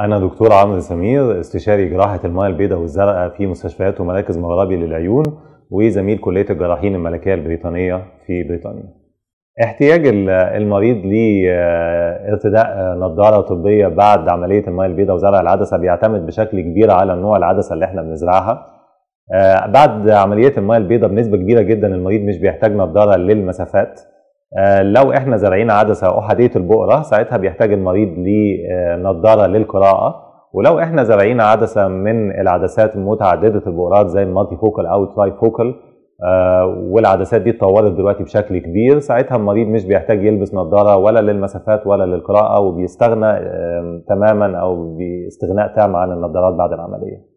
أنا دكتور عمرو سمير استشاري جراحة المياه البيضاء والزرقاء في مستشفيات ومراكز مغربي للعيون وزميل كلية الجراحين الملكية البريطانية في بريطانيا. احتياج المريض لارتداء آه، آه، نظارة طبية بعد عملية المياه البيضاء وزرع العدسة بيعتمد بشكل كبير على نوع العدسة اللي احنا بنزرعها. آه، بعد عملية المياه البيضاء بنسبة كبيرة جدا المريض مش بيحتاج نظارة للمسافات. آه، لو احنا زارعين عدسه احاديه البؤره البقره ساعتها بيحتاج المريض لنضاره للقراءه ولو احنا زارعين عدسه من العدسات متعدده البقرات زي المالتي فوكال او تراي فوكال آه، والعدسات دي اتطورت دلوقتي بشكل كبير ساعتها المريض مش بيحتاج يلبس نظاره ولا للمسافات ولا للقراءه وبيستغنى تماما او باستغناء تام عن النظارات بعد العمليه